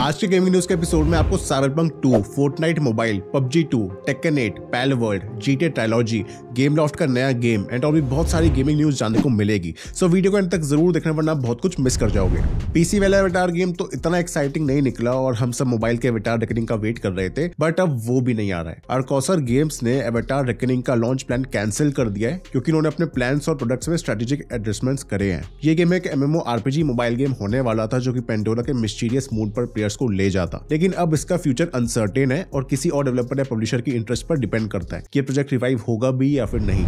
आज के gaming news के एपिसोड में आपको Cyberpunk 2, Fortnite mobile PUBG two Tekken eight Palworld टे ट्रायलॉजी गेम लॉफ्ट का नया गेम एंड और भी बहुत सारी गेमिंग न्यूज जानने को मिलेगी सो so, वीडियो को एंड तक जरूर देखना वरना बहुत कुछ मिस कर जाओगे पीसी वाला अवतार गेम तो इतना एक्साइटिंग नहीं निकला और हम सब मोबाइल के अवतार रेकनिंग का वेट कर रहे थे बट अब वो भी नहीं आ रहा है कौसर गेम्स ने अवतार रेकनिंग का लॉन्च प्लान कैंसिल कर दिया है क्योंकि उन्होंने अपने प्लान और प्रोडक्ट्स में स्ट्रेटेजिक एडजस्टमेंट्स करे हैं ये गेम एक एमएमओ आरपीजी मोबाइल गेम होने वाला था जो की पेंडोरा के मिस्टीरियस मूड पर प्लेयर प्लेयर्स को ले जाता लेकिन अब इसका फ्यूचर अनसर्टेन है और किसी और डेवलपर या पब्लिशर की इंटरेस्ट पर डिपेंड करता है कि प्रोजेक्ट रिवाइव होगा भी या फिर नहीं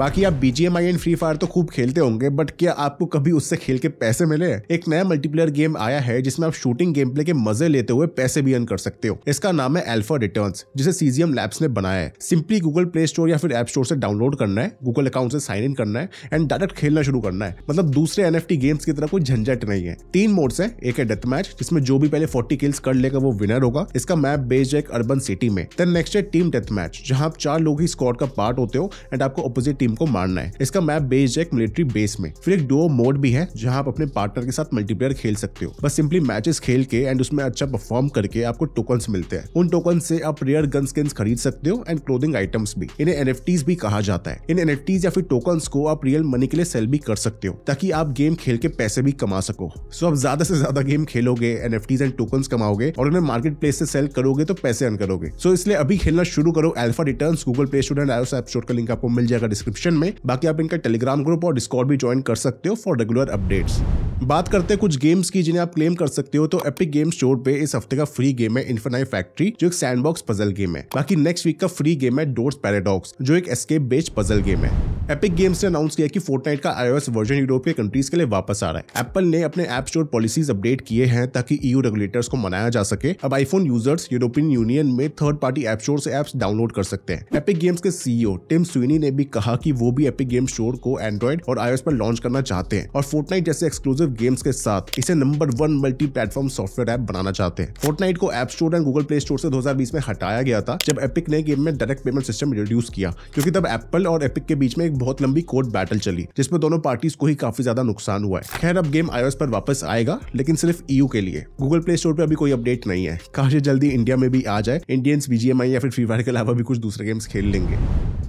बाकी आप बीजीएमआई एंड फ्री फायर तो खूब खेलते होंगे बट क्या आपको कभी उससे खेल के पैसे मिले एक नया मल्टीप्लेयर गेम आया है जिसमें आप शूटिंग गेम प्ले के मजे लेते हुए पैसे भी अर्न कर सकते हो इसका नाम है एल्फा रिटर्न जिसे सीजीएम लैब्स ने बनाया है सिंपली गूगल प्ले स्टोर या फिर एप स्टोर से डाउनलोड करना है गूगल अकाउंट से साइन इन करना है एंड डायरेक्ट खेलना शुरू करना है मतलब दूसरे एन गेम्स की तरह कोई झंझट नहीं है तीन मोड्स है एक है डेथ मैच जिसमें जो भी पहले फोर्टी किल्स कर लेगा वो विनर होगा इसका मैप बेस्ड है एक अर्बन सिटी में देन नेक्स्ट है टीम डेथ मैच जहाँ आप चार लोग ही स्कॉड का पार्ट होते हो एंड आपको अपोजिट टीम टीम को मारना है इसका मैप बेस्ड है एक मिलिट्री बेस में फिर एक डुओ मोड भी है जहाँ आप अपने पार्टनर के साथ मल्टीप्लेयर खेल सकते हो बस सिंपली मैचेस खेल के एंड उसमें अच्छा परफॉर्म करके आपको टोकन मिलते हैं उन टोकन से आप रेयर गन स्किन खरीद सकते हो एंड क्लोदिंग आइटम्स भी इन्हें एन भी कहा जाता है इन एन या फिर टोकन को आप रियल मनी के लिए सेल भी कर सकते हो ताकि आप गेम खेल के पैसे भी कमा सको सो आप ज्यादा से ज्यादा गेम खेलोगे एन एफ एंड टोकन कमाओगे और उन्हें मार्केट प्लेस से सेल करोगे तो पैसे अर्न करोगे सो इसलिए अभी खेलना शुरू करो Alpha Return Google Play Store and iOS App Store का लिंक आपको मिल जाएगा डिस्क्रिप्शन डिस्क्रिप्शन में बाकी आप इनका टेलीग्राम ग्रुप और डिस्कॉर्ड भी ज्वाइन कर सकते हो फॉर रेगुलर अपडेट्स बात करते हैं कुछ गेम्स की जिन्हें आप क्लेम कर सकते हो तो एपिक गेम स्टोर पे इस हफ्ते का फ्री गेम है इन्फेनाइ फैक्ट्री जो एक सैंडबॉक्स पजल गेम है बाकी नेक्स्ट वीक का फ्री गेम है डोर्स पैराडॉक्स जो एक एस्केप बेच पजल गेम है एपिक गेम्स ने अनाउंस किया कि फोर्टनाइट का आईओएस वर्जन यूरोपीय कंट्रीज के लिए वापस आ रहा है एप्पल ने अपने ऐप स्टोर पॉलिसीज अपडेट किए हैं ताकि ईयू e रेगुलेटर्स को मनाया जा सके अब आईफोन यूजर्स यूरोपियन यूनियन में थर्ड पार्टी ऐप स्टोर से एप्स डाउनलोड कर सकते हैं एपिक गेम्स के सीईओ टिम स्वीनी ने भी कहा कि वो भी एपिक गेम स्टोर को एंड्रॉइड और आईओएस पर लॉन्च करना चाहते हैं और फोर्टनाइट जैसे एक्सक्लूसिव गेम्स के साथ इसे number one multi platform software app बनाना चाहते हैं फोर्टनाइट को App Store and Google Play Store से 2020 में हटाया गया था जब एपिक ने गेम में डायरेक्ट पेमेंट सिस्टम इंट्रोड्यूस किया क्योंकि तब एप्पल और एपिक के बीच में एक बहुत लंबी कोर्ट बैटल चली जिसमें दोनों पार्टीज को ही काफी ज्यादा नुकसान हुआ है खैर अब गेम आईओएस पर वापस आएगा लेकिन सिर्फ ईयू e के लिए गूगल प्ले स्टोर पर अभी कोई अपडेट नहीं है काश जल्दी इंडिया में भी आ जाए इंडियंस बीजीएमआई या फिर फ्री फायर के अलावा भी कुछ दूसरे गेम्स खेल लेंगे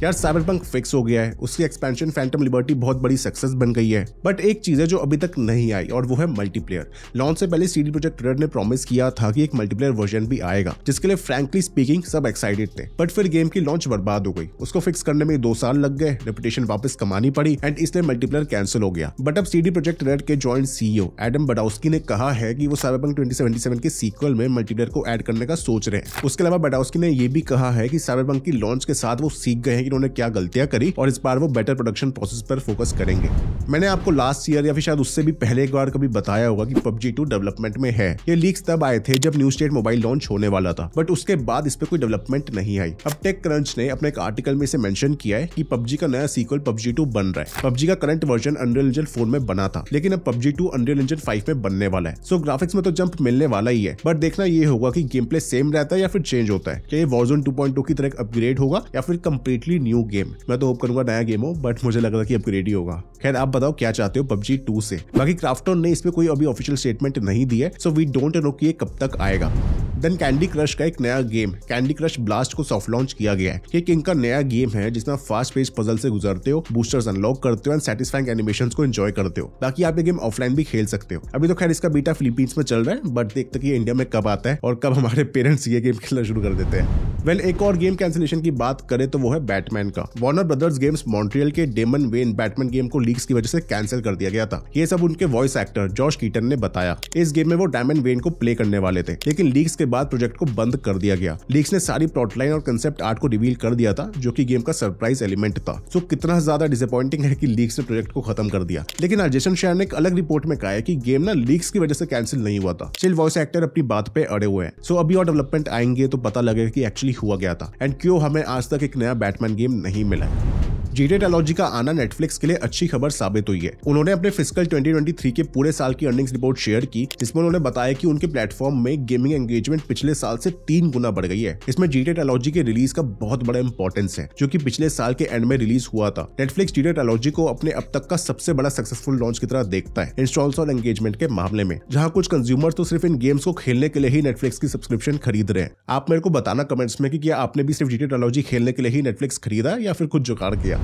यार पंक फिक्स हो गया है उसकी एक्सपेंशन फैंटम लिबर्टी बहुत बड़ी सक्सेस बन गई है बट एक चीज है जो अभी तक नहीं आई और वो है मल्टीप्लेयर लॉन्च से पहले सीडी प्रोजेक्ट रेड ने प्रॉमिस किया था कि एक मल्टीप्लेयर वर्जन भी आएगा जिसके लिए फ्रेंकली स्पीकिंग सब एक्साइटेड थे बट फिर गेम की लॉन्च बर्बाद हो गई उसको फिक्स करने में दो साल लग गए रेपुटेशन वापस कमानी पड़ी एंड इसलिए मल्टीप्लेयर कैंसिल हो गया बट अब सीडी प्रोजेक्ट रेड के ज्वाइंट सीईओ एडम बडाउस्की ने कहा है कि वो साइबरपंक 2077 के सीक्वल में मल्टीप्लेयर को ऐड करने का सोच रहे हैं उसके अलावा बडाउस्की ने यह भी कहा है कि साइबरपंक की लॉन्च के साथ वो सीख गए हैं कि उन्होंने क्या गलतियां करी और इस बार वो बेटर प्रोडक्शन प्रोसेस पर फोकस करेंगे मैंने आपको लास्ट ईयर या फिर शायद उससे भी पहले एक बार कभी बताया होगा कि PUBG 2 डेवलपमेंट में है ये लीक्स तब आए थे जब न्यू स्टेट मोबाइल लॉन्च होने वाला था बट उसके बाद इस पर कोई डेवलपमेंट नहीं आई अब टेक क्रंच ने अपने एक आर्टिकल में इसे मेंशन किया है कि PUBG का नया सीक्वल PUBG 2 बन रहा है PUBG का current version unreal engine four में बना था लेकिन अब PUBG two unreal engine five में बनने वाला है सो ग्राफिक्स में तो जंप मिलने वाला ही है बट देखना ये होगा की गेम प्ले सेम रहता है या फिर चेंज होता है क्या ये टू की तरह अपग्रेड होगा या फिर कम्प्लीटली न्यू गेम मैं तो होप करूंगा नया गेम हो बट मुझे लग रहा कि अपग्रेड ही होगा खैर आप बताओ क्या चाहते हो पबजी टू से बाकी क्राफ्टोन ने इसमें कोई अभी ऑफिशियल स्टेटमेंट नहीं दी है सो वी डोंट नो कि ये कब तक आएगा देन कैंडी क्रश का एक नया गेम कैंडी क्रश ब्लास्ट को सॉफ्ट लॉन्च किया गया है ये किंग का नया गेम है जिसमें फास्ट पेज पजल से गुजरते हो बूस्टर्स अनलॉक करते हो एंड सेटिस्फाइंग एनिमेशन को एंजॉय करते हो बाकी आप ये गेम ऑफलाइन भी खेल सकते हो अभी तो खैर इसका बीटा फिलीपींस में चल रहा है बट देखते कि इंडिया में कब आता है और कब हमारे पेरेंट्स ये गेम खेलना शुरू कर देते हैं वेल well, एक और गेम कैंसिलेशन की बात करें तो वो है बैटमैन का वार्नर ब्रदर्स गेम्स मॉन्ट्रियल के डेमन वेन बैटमैन गेम को लीक्स की वजह से कैंसिल कर दिया गया था ये सब उनके वॉइस एक्टर जॉर्ज कीटन ने बताया इस गेम में वो डायमंड वेन को प्ले करने वाले थे लेकिन लीक्स के बाद प्रोजेक्ट को बंद कर दिया गया लीक्स ने सारी प्लॉटलाइन और कंसेप्ट आर्ट को रिवील कर दिया था जो की गेम का सरप्राइज एलिमेंट था सो कितना ज्यादा डिसअपॉइंटिंग है की लीक्स ने प्रोजेक्ट को खत्म कर दिया लेकिन अर्जेशन शेयर ने एक अलग रिपोर्ट में कहा है की गेम ना लीक्स की वजह से कैंसिल नहीं हुआ था स्टिल वॉइस एक्टर अपनी बात पे अड़े हुए हैं सो अभी और डेवलपमेंट आएंगे तो पता लगेगा की एक्चुअली हुआ गया था एंड क्यों हमें आज तक एक नया बैटमैन गेम नहीं मिला है जीटे टेलोजी का आना नेटफ्लिक्स के लिए अच्छी खबर साबित हुई है उन्होंने अपने फिजिकल 2023 के पूरे साल की अर्निंग्स रिपोर्ट शेयर की जिसमें उन्होंने बताया कि उनके प्लेटफॉर्म में गेमिंग एंगेजमेंट पिछले साल से तीन गुना बढ़ गई है इसमें जीटे टेलोजी के रिलीज का बहुत बड़ा इंपॉर्टेंस है जो की पिछले साल के एंड में रिलीज हुआ था नेटफ्लिक्स जीटे टेलोजी को अपने अब तक का सबसे बड़ा सक्सेसफुल लॉन्च की तरह देखता है इंस्टॉल्स और एंगेजमेंट के मामले में जहाँ कुछ कंज्यूमर तो सिर्फ इन गेम्स को खेलने के लिए ही नेटफ्लिक्स की सब्सक्रिप्शन खरीद रहे हैं आप मेरे को बताना कमेंट्स में कि क्या आपने भी सिर्फ जीटे खेलने के लिए ही नेटफ्लिक्स खरीदा या फिर कुछ जुगाड़ किया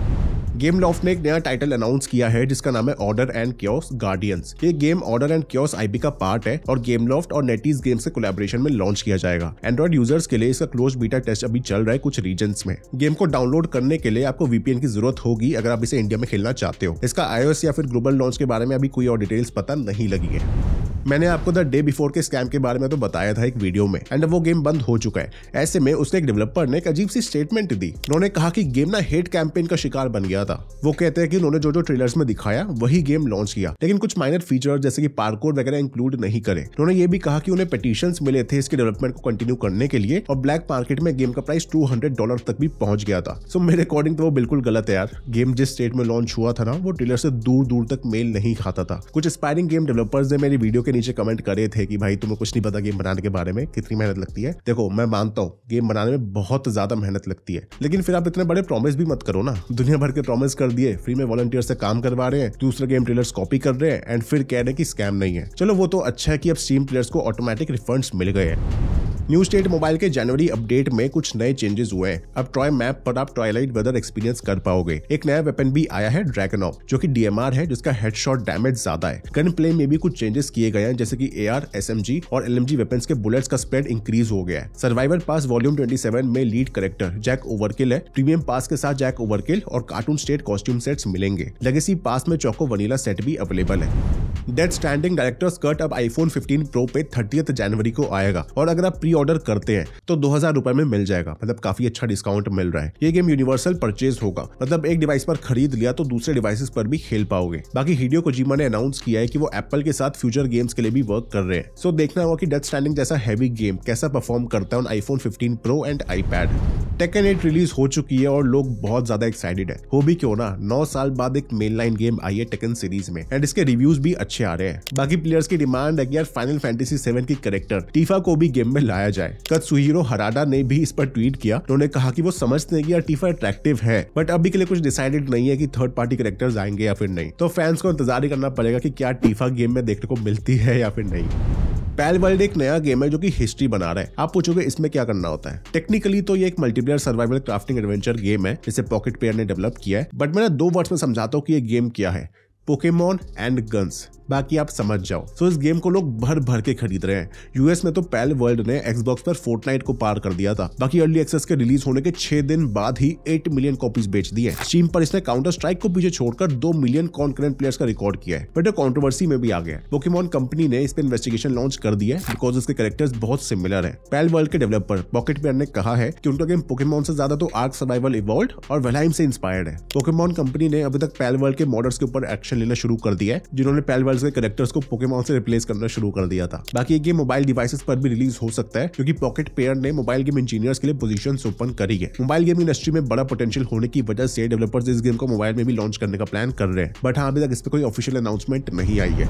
गेम लॉफ्ट ने एक नया टाइटल अनाउंस किया है जिसका नाम है ऑर्डर एंड क्योस गार्डियंस ये game order and chaos IP का पार्ट है और गेम लॉफ्ट और नेटीज गेम्स के कोलेबोरेशन में लॉन्च किया जाएगा एंड्रॉइड यूजर्स के लिए इसका क्लोज बीटा टेस्ट अभी चल रहा है कुछ रीजन में गेम को डाउनलोड करने के लिए आपको वीपीएन की जरूरत होगी अगर आप इसे इंडिया में खेलना चाहते हो इसका आईओएस या फिर ग्लोबल लॉन्च के बारे में अभी कोई और डिटेल्स पता नहीं लगी है मैंने आपको द डे बिफोर के स्कैम के बारे में तो बताया था एक वीडियो में एंड वो गेम बंद हो चुका है ऐसे में उसने एक डेवलपर ने एक अजीब सी स्टेटमेंट दी उन्होंने कहा कि गेम ना हेट कैंपेन का शिकार बन गया था वो कहते हैं कि उन्होंने जो जो ट्रेलर्स में दिखाया वही गेम लॉन्च किया लेकिन कुछ माइनर फीचर जैसे की पार्कोर वगैरह इंक्लूड नहीं करे उन्होंने ये भी कहा कि उन्हें पिटिशन मिले थे इसके डेवलपमेंट को कंटिन्यू करने के लिए और ब्लैक मार्केट में गेम का प्राइस टू डॉलर तक भी पहुंच गया था सो मेरे अकॉर्डिंग तो वो बिल्कुल गलत है यार गेम जिस स्टेट में लॉन्च हुआ था ना वो ट्रेलर से दूर दूर तक मेल नहीं खाता था कुछ स्पायरिंग गेम डेवलपर्स ने मेरी वीडियो के नीचे कमेंट करे थे कि भाई तुम्हें कुछ नहीं पता गेम बनाने के बारे में कितनी मेहनत लगती है देखो मैं मानता हूँ गेम बनाने में बहुत ज्यादा मेहनत लगती है लेकिन फिर आप इतने बड़े प्रॉमिस भी मत करो ना दुनिया भर के प्रॉमिस कर दिए फ्री में वॉलंटियर से काम करवा रहे हैं दूसरे गेम ट्रेलर कॉपी कर रहे हैं एंड फिर कह रहे हैं कि स्कैम नहीं है चलो वो तो अच्छा है कि अब स्टीम प्लेयर्स को ऑटोमेटिक रिफंड मिल गए हैं न्यू स्टेट मोबाइल के जनवरी अपडेट में कुछ नए चेंजेस हुए हैं अब ट्रॉय मैप पर आप ट्वाइलाइट वेदर एक्सपीरियंस कर पाओगे एक नया वेपन भी आया है ऑफ जो कि डीएमआर है जिसका हेडशॉट डैमेज ज्यादा है गन प्ले में भी कुछ चेंजेस किए गए हैं जैसे कि एआर, एसएमजी और एलएमजी वेपन के बुलेट्स का स्प्रेड इंक्रीज हो गया है सर्वाइवर पास वॉल्यूम सेवन में लीड करेक्टर जैक ओवरकिल है प्रीमियम पास के साथ जैक ओवरकिल और कार्टून स्टेट कॉस्ट्यूम सेट्स मिलेंगे लेगेसी पास में चौको वनीला सेट भी अवेलेबल है डेड स्टैंडिंग डायरेक्टर कट अब आईफोन 15 प्रो पे थर्टी जनवरी को आएगा और अगर आप प्री ऑर्डर करते हैं तो दो हजार में मिल जाएगा मतलब काफी अच्छा डिस्काउंट मिल रहा है ये गेम यूनिवर्सल परचेज होगा मतलब एक डिवाइस पर खरीद लिया तो दूसरे डिवाइसेस पर भी खेल पाओगे बाकी को जीमा ने अनाउंस किया है कि वो एप्पल के साथ फ्यूचर गेम्स के लिए भी वर्क कर रहे हैं सो देखना होगा की डेड स्टैंडिंग जैसा हैवी गेम कैसा परफॉर्म करता है on iPhone fifteen pro and iPad Tekken eight release हो चुकी है और लोग बहुत ज्यादा एक्साइटेड है हो भी क्यों ना नौ साल बाद एक मेन लाइन गेम आई है टेकन सीरीज में एंड इसके रिव्यूज भी अच्छे आ रहे हैं बाकी प्लेयर्स की डिमांड है कि यार फाइनल फैंटेसी सेवन की करेक्टर टीफा को भी गेम में लाया जाए सुहीरो हराडा ने भी इस पर ट्वीट किया उन्होंने कहा कि वो समझते हैं कि यार टीफा अट्रैक्टिव है बट अभी के लिए कुछ डिसाइडेड नहीं है कि थर्ड पार्टी करेक्टर आएंगे या फिर नहीं तो फैंस को इंतजार ही करना पड़ेगा कि क्या टीफा गेम में देखने को मिलती है या फिर नहीं पैल वर्ल्ड एक नया गेम है जो की हिस्ट्री बना रहा है आप पूछोगे इसमें क्या करना होता है टेक्निकली तो ये एक multiplayer survival crafting adventure game है जिसे पॉकेट पेयर ने डेवलप किया है बट मैं दो वर्ड्स में समझाता हूँ कि ये गेम क्या है पोकेमोन एंड गन्स बाकी आप समझ जाओ सो so, इस गेम को लोग भर भर के खरीद रहे हैं यूएस में तो पहले वर्ल्ड ने एक्सबॉक्स पर फोर्टनाइट को पार कर दिया था बाकी अर्ली एक्सेस के रिलीज होने के छह दिन बाद ही एट मिलियन कॉपीज बेच दी है स्टीम पर इसने काउंटर स्ट्राइक को पीछे छोड़कर दो मिलियन कॉन्क्रेंट प्लेयर्स का रिकॉर्ड किया है बट कॉन्ट्रोवर्सी में भी आ गया पोकेमोन कंपनी ने इस पर इन्वेस्टिगेशन लॉन्च कर दिया है बिकॉज इसके कैरेक्टर्स बहुत सिमिलर है पैल वर्ल्ड के डेवलपर पॉकेट मैन ने कहा है की उनका गेम पोकेमोन से ज्यादा तो आर्क सर्वाइवल इवॉल्व और वेलाइम से इंस्पायर्ड है पोकेमोन कंपनी ने अभी तक पैल वर्ल्ड के मॉडल्स के ऊपर एक्शन एक्शन लेना शुरू कर दिया है जिन्होंने पैल वर्ल्ड के करेक्टर्स को पोकेमॉन से रिप्लेस करना शुरू कर दिया था बाकी ये गेम मोबाइल डिवाइसेस पर भी रिलीज हो सकता है क्योंकि पॉकेट पेयर ने मोबाइल गेम इंजीनियर्स के लिए पोजिशन ओपन करी है मोबाइल गेम इंडस्ट्री में बड़ा पोटेंशियल होने की वजह से डेवलपर्स इस गेम को मोबाइल में भी लॉन्च करने का प्लान कर रहे हैं बट हाँ अभी तक इस पर कोई ऑफिशियल अनाउंसमेंट नहीं आई है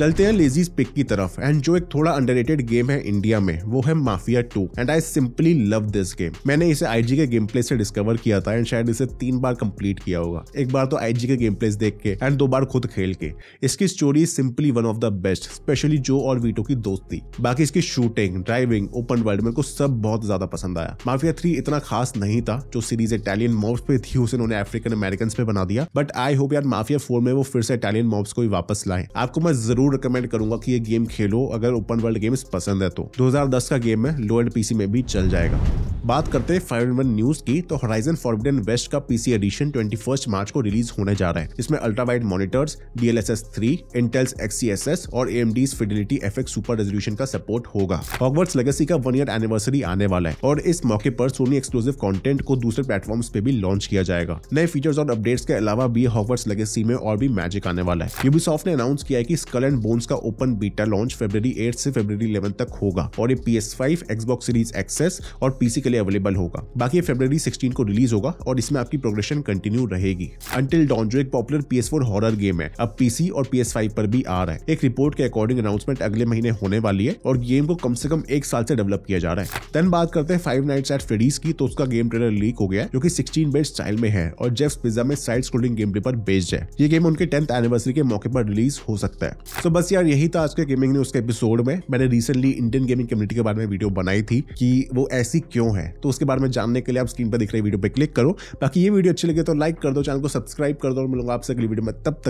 चलते हैं लेजीज पिक की तरफ एंड जो एक थोड़ा अंडररेटेड गेम है इंडिया में वो है Mafia two and I simply love this game मैंने इसे आईजी के गेम प्ले से डिस्कवर किया था एंड शायद इसे तीन बार कंप्लीट किया होगा एक बार तो आईजी के गेम प्ले देख के एंड दो बार खुद खेल के इसकी story simply one of the best specially जो और वीटो की दोस्ती बाकी इसकी शूटिंग ड्राइविंग ओपन वर्ल्ड मेरे को सब बहुत ज्यादा पसंद आया माफिया थ्री इतना खास नहीं था जो सीरीज इटालियन मॉब्स पे थी उसे उन्होंने अफ्रीकन अमेरिकन पे बना दिया बट आई होप यार माफिया फोर में वो फिर से इटालियन मॉब्स को ही वापस लाए आपको मैं जरूर रिकमेंड करूंगा की ये गेम खेलो अगर ओपन वर्ल्ड गेम्स पसंद है तो दो का गेम है लो एंड पीसी में भी चल जाएगा बात करते हैं फाइव वन न्यूज की तो हॉराइजन फॉरबिडन वेस्ट का पीसी एडिशन 21 मार्च को रिलीज होने जा रहा है इसमें ultra wide monitor processors DLSS 3, Intel's XCSS और AMD's Fidelity FX Super Resolution का सपोर्ट होगा Hogwarts लेगेसी का वन ईयर एनिवर्सरी आने वाला है और इस मौके पर सोनी एक्सक्लूसिव कंटेंट को दूसरे प्लेटफॉर्म्स पे भी लॉन्च किया जाएगा नए फीचर्स और अपडेट्स के अलावा भी Hogwarts लेगेसी में और भी मैजिक आने वाला है Ubisoft ने अनाउंस किया है कि स्कल एंड बोन्स का open beta launch February eight से फेब्रवरी इलेवन तक होगा और ये फाइव एक्सबॉक्स सीरीज एक्सेस और पीसी के लिए अवेलेबल होगा बाकी फेब्रवरी सिक्सटीन को रिलीज होगा और इसमें आपकी प्रोग्रेशन कंटिन्यू रहेगी अंटिल एक popular P S four horror game game है अब पीसी और पी फाइव पर भी आ रहा है एक रिपोर्ट के अकॉर्डिंग अनाउंसमेंट अगले महीने होने वाली है और गेम को कम से कम एक साल से डेवलप किया जा रहा है देन बात करते हैं फाइव नाइट एट फ्रेडीज की तो उसका गेम ट्रेलर लीक हो गया जो की सिक्सटीन बेट स्टाइल में है और जेफ्स पिज्जा में साइड स्क्रोलिंग गेम प्ले पर बेस्ड है ये गेम उनके टेंथ एनिवर्सरी के मौके पर रिलीज हो सकता है तो बस यार यही था आज के गेमिंग न्यूज के एपिसोड में मैंने रिसेंटली इंडियन गेमिंग कम्युनिटी के बारे में वीडियो बनाई थी कि वो ऐसी क्यों है तो उसके बारे में जानने के लिए आप स्क्रीन पर दिख रहे वीडियो पर क्लिक करो बाकी ये वीडियो अच्छी लगे तो लाइक कर दो चैनल को सब्सक्राइब कर दो और मिलूंगा आपसे अगली वीडियो में तब तक